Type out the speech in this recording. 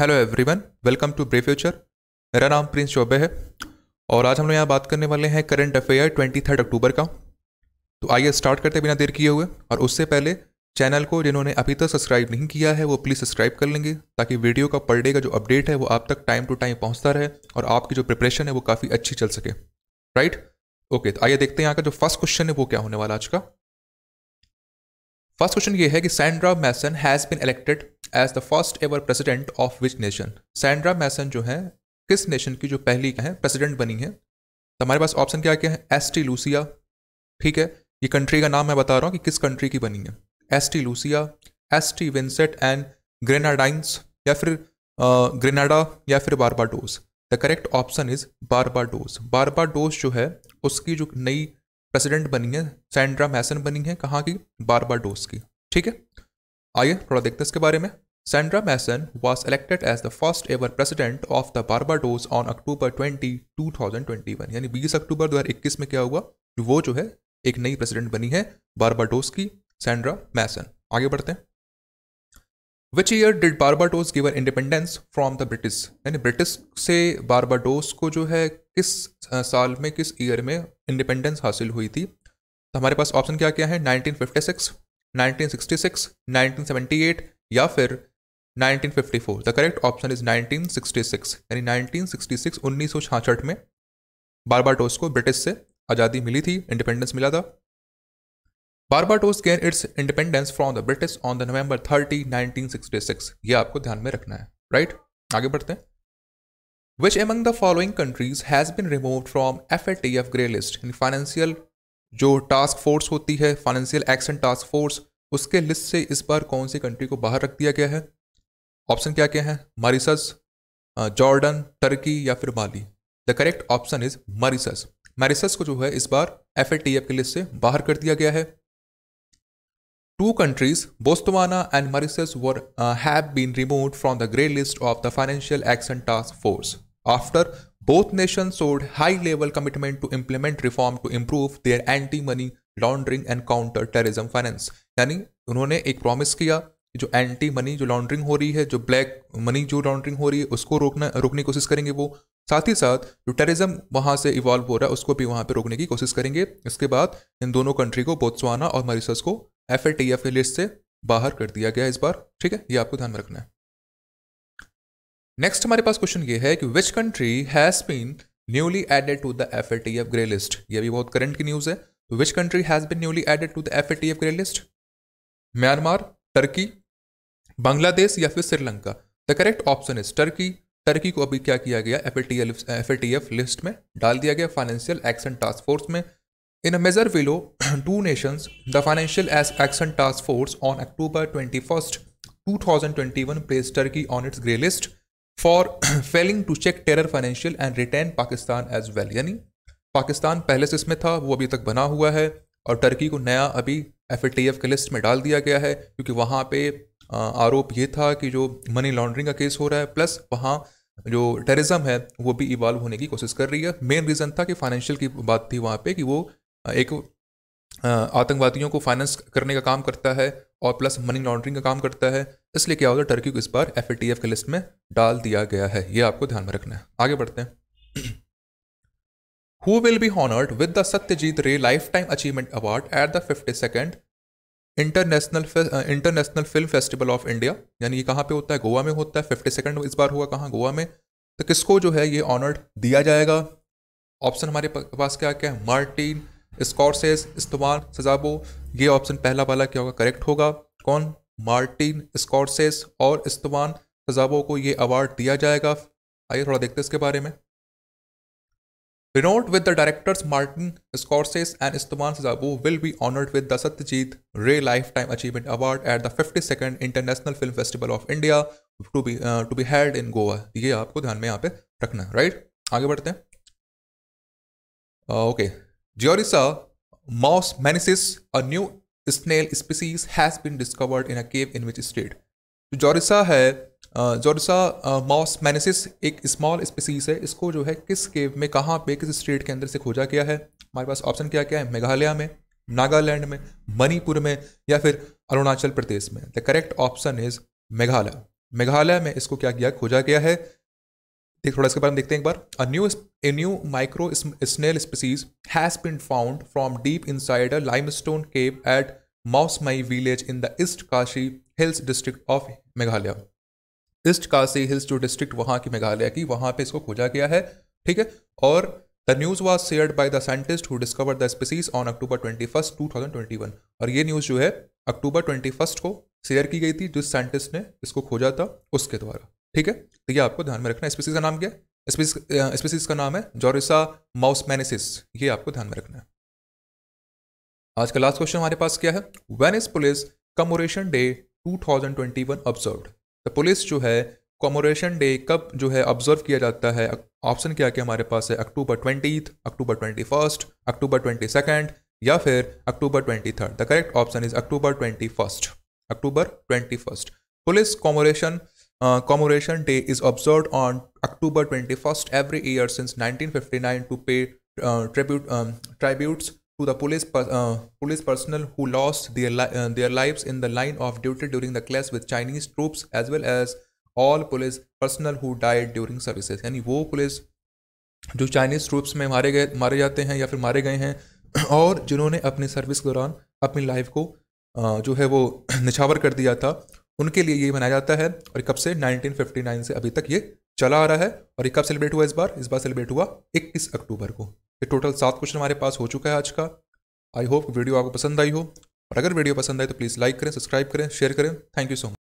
Hello everyone welcome to brave future मेरा नाम Prince Choubey है और आज हम लोग यहाँ बात करने वाले हैं current affair twenty third October का तो आइए स्टार्ट करते बिना देर किए हुए और उससे पहले चैनल को जिन्होंने अभी तक सब्सक्राइब नहीं किया है वो प्लीज़ सब्सक्राइब कर लेंगे ताकि वीडियो का पर डे का जो अपडेट है वो आप तक टाइम टू टाइम पहुँचता रहे और आपकी जो प्रिपरेशन है वो काफ़ी अच्छी चल सके राइट ओके तो आइए देखते हैं यहाँ का जो फर्स्ट क्वेश्चन है वो क्या होने वाला आज का फर्स्ट क्वेश्चन ये है कि Sandra Mason has been elected as the first ever president of which nation Sandra Mason जो है किस नेशन की जो पहली है प्रेसिडेंट बनी है तो हमारे पास ऑप्शन क्या क्या है एस टी लूसिया ठीक है ये कंट्री का नाम मैं बता रहा हूँ कि किस कंट्री की बनी है S T Lucia S T Vincent and Grenadines या फिर ग्रेनाडा या फिर Barbados the correct option is Barbados Barbados जो है उसकी जो नई प्रेसिडेंट बनी है सैंड्रा मैसन बनी है कहाँ की बारबाडोस की ठीक है आइए थोड़ा देखते हैं इसके बारे में Sandra Mason was elected as the first ever president of the Barbados on October twenty 2021 यानी बीस अक्टूबर इक्कीस में क्या हुआ वो जो है एक नई प्रेसिडेंट बनी है बारबाडोस की सैंड्रा मैसन आगे बढ़ते हैं which year did Barbados gain independence from the British यानी ब्रिटिश से बारबाडोस को जो है किस साल में किस ईयर में इंडिपेंडेंस हासिल हुई थी तो हमारे पास ऑप्शन क्या क्या है 1956, 1966, 1978 या फिर 1954 द करेक्ट ऑप्शन इज 1966 यानी 1966 1966 में बारबाडोस को ब्रिटिश से आज़ादी मिली थी इंडिपेंडेंस मिला था Barbados gain its independence from the British on the November 30, 1966 ये आपको ध्यान में रखना है राइट right? आगे बढ़ते हैं which among the following countries has been removed from FATF grey list in financial जो टास्क फोर्स होती है फाइनेंशियल एक्शन टास्क फोर्स उसके लिस्ट से इस बार कौन सी कंट्री को बाहर रख दिया गया है ऑप्शन क्या क्या है मरीसस जॉर्डन टर्की या फिर Mali the correct option is Mauritius Mauritius को जो है इस बार एफ के लिस्ट से बाहर कर दिया गया है Two countries, Botswana and Mauritius, were, uh, have been removed from the grey list of the Financial Action Task Force after both nations showed high level commitment to implement reform to improve their anti money laundering and counter terrorism finance yani unhone ek promise kiya जो anti money जो laundering हो रही है जो black money जो laundering हो रही है उसको रोकना रोकने की कोशिश करेंगे वो साथ ही साथ जो टेररिज्म वहाँ से इवॉल्व हो रहा है उसको भी वहाँ पे रोकने की कोशिश करेंगे इसके बाद इन दोनों कंट्री को बोत्सवाना और मरीसस को F A T F A list से बाहर कर दिया गया इस बार ठीक है ये आपको ध्यान में रखना है नेक्स्ट हमारे पास क्वेश्चन ये है कि which country has been newly added to the F A T F grey list ये भी बहुत करंट की न्यूज़ है तो which country has been newly added to the F A T F grey list Myanmar Turkey Bangladesh या फिर Sri Lanka the correct option is Turkey Turkey को अभी क्या किया गया F A T F list में डाल दिया गया फाइनेंशियल एक्शन टास्क फोर्स में in a major blow to nations the financial action task force on October twenty first two thousand twenty one place Turkey on its grey list for failing to check terror financial and retain Pakistan as well यानी पाकिस्तान पहले से इसमें था वो अभी तक बना हुआ है और टर्की को नया अभी एफ के लिस्ट में डाल दिया गया है क्योंकि वहाँ पे आरोप ये था कि जो मनी लॉन्ड्रिंग का केस हो रहा है प्लस वहाँ जो टेररिज्म है वो भी इवॉल्व होने की कोशिश कर रही है मेन रीज़न था कि फाइनेंशियल की बात थी वहाँ पे कि वो एक आतंकवादियों को फाइनेंस करने का काम करता है और प्लस मनी लॉन्ड्रिंग का काम करता है इसलिए क्या होता है टर्की को इस बार एफ के लिस्ट में डाल दिया गया है ये आपको ध्यान में रखना है आगे बढ़ते हैं who will be honoured with the Satyajit Ray lifetime achievement award at the fifty second international international film festival of India यानी ये कहाँ पे होता है गोवा में होता है फिफ्टी सेकेंड इस बार हुआ कहाँ गोवा में तो किसको जो है ये ऑनर्ड दिया जाएगा ऑप्शन हमारे पास क्या क्या है मार्टिन स्कॉर्सेस इस्तेमाल सजाबो ये ऑप्शन पहला वाला क्या होगा करेक्ट होगा कौन मार्टिन स्कॉर्सेस और इस्तेमान सजाबो को ये अवार्ड दिया जाएगा आइए थोड़ा देखते इसके बारे में renowned with the directors Martin Scorsese and István Szabó will be honoured with the Satyajit Ray lifetime achievement award at the fifty second international film festival of India to be to be held in Goa ये आपको ध्यान में यहाँ पे रखना right आगे बढ़ते हैं okay uh, okay. Diorisa mouse menesis, a new snail species, has been discovered in a cave in which state? जो जोरिसा है जोरिसा मॉस मैनेसिस एक स्मॉल स्पीसीज है इसको जो है किस केव में कहाँ पे किस स्टेट के अंदर से खोजा गया है हमारे पास ऑप्शन क्या क्या है मेघालय में नागालैंड में मणिपुर में या फिर अरुणाचल प्रदेश में the correct option is Meghalaya Meghalaya में इसको क्या किया खोजा गया है एक थोड़ा इसके बारे में देखते हैं एक बार a new a new micro snail species has been found from deep inside a limestone cave at Mawsmai village in the East Khasi Hills district of Meghalaya East Khasi Hills जो डिस्ट्रिक्ट वहाँ की मेघालय की वहाँ पे इसको खोजा गया है ठीक है और the news was shared by the scientist who discover the species on October twenty first two thousand twenty one और ये न्यूज़ जो है अक्टूबर ट्वेंटी फर्स्ट को शेयर की गई थी जिस साइंटिस्ट ने इसको खोजा था उसके द्वारा ठीक है तो ये आपको ध्यान में रखना स्पीसीज का नाम क्या है स्पीसीज का नाम है जोरिसा माउसमैनिसिस ये आपको ध्यान में रखना है आज का लास्ट क्वेश्चन हमारे पास क्या है when is police commemoration day 2021 observed the police जो है कमोरेशन डे कब जो है ऑब्जर्व किया जाता है ऑप्शन क्या क्या हमारे पास है October twenty October twenty first October twenty second या फिर October twenty third the correct option is October twenty first October twenty first police commemoration Uh, commemoration Day is observed on October 21st every year since 1959 to pay uh, tribute um, tributes to the police per, uh, police personnel who lost their li their lives in the line of duty during the clash with Chinese troops as well as all police personnel who died during services यानी वो police जो Chinese troops में मारे गए मारे जाते हैं या फिर मारे गए हैं और जिन्होंने अपनी सर्विस के दौरान अपनी लाइफ को जो है वो निछावर कर दिया था उनके लिए ये मनाया जाता है और कब से 1959 से अभी तक ये चला आ रहा है और ये कब सेलिब्रेट हुआ इस बार इस बार सेलिब्रेट हुआ 21 अक्टूबर को ये टोटल सात क्वेश्चन हमारे पास हो चुका है आज का आई होप वीडियो आपको पसंद आई हो और अगर वीडियो पसंद आए तो प्लीज़ लाइक करें सब्सक्राइब करें शेयर करें थैंक यू सो मच